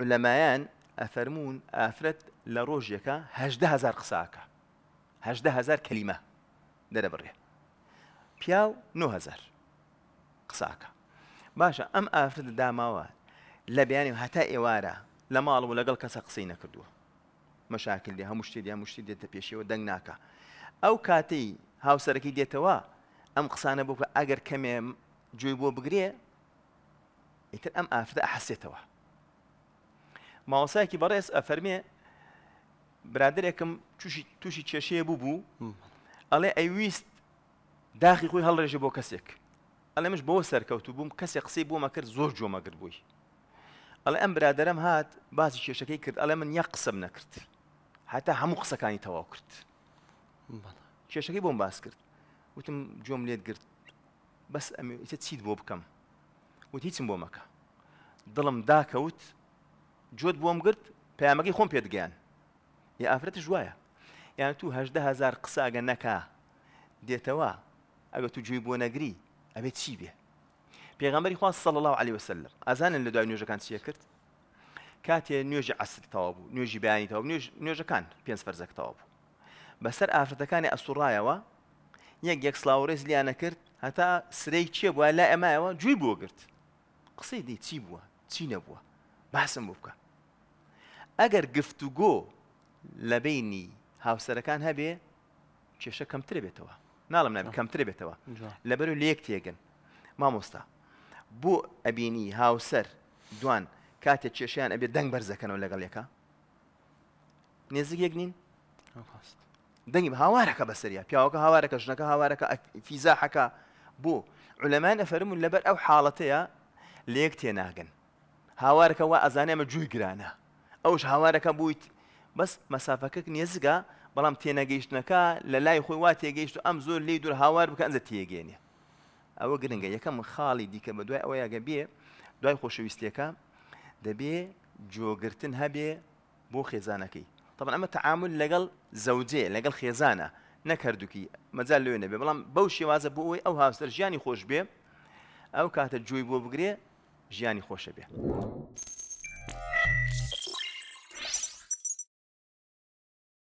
علمايان أفرمون أفرت لروجيكا ڕۆژێکە هزار قساکە هزار كلمة دەرە بريه بياو نو هزار قساکە باشە ئەم ئافرەت داماوە لە بیانی لا ئێوارە لە ماڵ لا لەگەڵ کەسە قسەی نەکردووە مەشاکل لێ هەموو مشتي دیان مشتی دێتە پێشەوە دەنگ ناکە ئەو کاتی هاوسەرەکی دێتەوە ئەم قسانە بۆ ئەگەر کەمێ جوێی بۆ بگرێ ئیتر ئەم ئافرە حەسێتەوە ماوەسایەکی بەڕێز ئەفەرمێ برادێکم تووشی کێشەیە بوو بوو ئەڵێ ئەیویست داخی خۆی هەڵڕێژە بۆ کەسێک ئەلێ مش بەوە سەرکەوتو بووم کەسێک قسەی بۆ مەکرد زۆر جۆمەگر بووی ئەڵێ ئەم برادەرم هات باسی کێشەکەی کرد ئەلێ من یە قسەم نەکرد هەتا هەموو قسەکانی تەواو کرد کێشەکەی بۆم باس کرد وتم جۆم لێت گرت بەس ئەمە چیت بۆ بکەم وت هیچم بۆ مەکە دڵم داکەوت جۆت بۆم گرت پامەکەی خۆم پێدگیان یا ئافرەتش وایە یان تو هزار قساگە نەکا دێتەوە ئەگە تو جوێی بۆ نەگری ئەبێت چی بێ پێغەمبەری خوا سەڵ الله عليه وسلم ئازانن لە دوای نوێژەکان چیە کرد کاتێ نوێژی عسر تەوا بوو نوێژی بەیانی تەوا نوێژەکان پێنج فەرزەک تەوا بوو بەسەر ئافرەتەکانی ئەسوڕایەوە یەک یەک سلااوڕێز لیانە کرد هەتا سرەی چیە بووە لا ئەمایەوە جوێی بۆ گرت قسەی دی چی بووە چی نەبووە باسم بوو بکە ئەگەر گفتوگۆ لە بینی هاوسەرەکان هەبێ کێشە کەمتر بێتەوە ناڵم نابێت آه. کەمتر بێتەوە لەبەر و لەیەک تێگەن مامۆستا بۆ ئەبینی هاوسەر دوان کاتێک کێشیان ئەبێت دەنگ بەرزەکەنەوە لەگەڵ یەکە نێزیک یەک نین آه، دەنگی هاوارەکە بەسەریا پیاوەکە هاوارەکە ژنەکە هاوارەکە فیزاحەکە بۆ علەمان ئەفەرمون لەبەر ئەو حاڵەتەیە لێک تێناگەن هاوارەکە وا ئەزانێمە جووی گرانە ئەوش هاوارەکە بوویت بەس مەسافەکە نێزگە بەڵام تێنەگەیشتنەکە لە لای خۆی وا تێگەیشت و ئەم زۆر لی دوور هاوار بکە ئەنجە تێگەێنێ ئەوە گرنگە یەکەم خاڵی دیکە بە دوای ئەوە یاگە بێ دوای خۆشەویستیەکە دەبێ جۆگرتن هەبێ بۆ خێزانەکەی طبعا ئەمە تعامل لەگەڵ زەوجێ لەگەڵ خێزانە نەکردوکی مەجال لێ نەبێ بەڵام بەو شێوازە بۆ ئەوی ئەو هاوسەر ژیانی خۆش بێ ئەو کاتە جوێی بۆ بگرێ ژیانی خۆشە بێ.